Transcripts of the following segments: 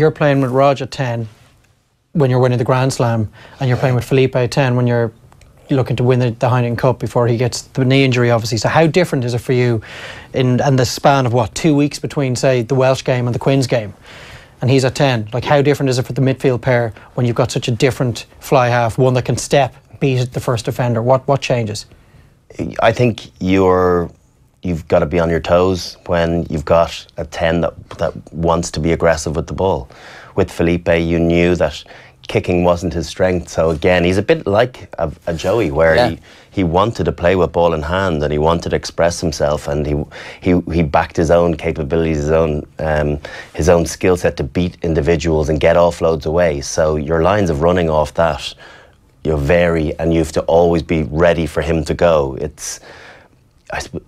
You're playing with Roger 10 when you're winning the Grand Slam, and you're playing with Felipe 10 when you're looking to win the, the Heineken Cup before he gets the knee injury, obviously. So, how different is it for you in, and the span of what, two weeks between, say, the Welsh game and the Queen's game? and he's at 10. Like, how different is it for the midfield pair when you've got such a different fly half, one that can step, beat the first defender? What, what changes? I think you're you've got to be on your toes when you've got a 10 that, that wants to be aggressive with the ball. With Felipe, you knew that kicking wasn't his strength. So again, he's a bit like a, a Joey, where yeah. he, he wanted to play with ball in hand and he wanted to express himself, and he he, he backed his own capabilities, his own um, his own skill set to beat individuals and get offloads away. So your lines of running off that, you vary, and you have to always be ready for him to go. It's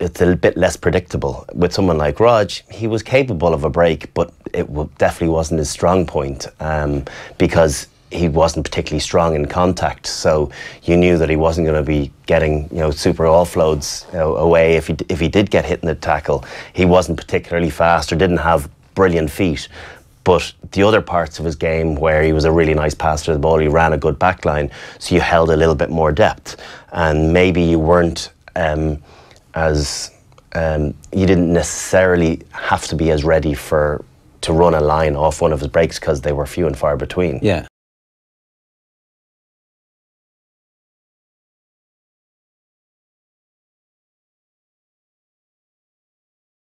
it's a bit less predictable. With someone like Raj, he was capable of a break, but it definitely wasn't his strong point um, because he wasn't particularly strong in contact. So you knew that he wasn't going to be getting you know super offloads you know, away if he if he did get hit in the tackle. He wasn't particularly fast or didn't have brilliant feet. But the other parts of his game where he was a really nice passer of the ball, he ran a good backline, so you held a little bit more depth, and maybe you weren't. Um, as um, you didn't necessarily have to be as ready for to run a line off one of his breaks because they were few and far between. Yeah.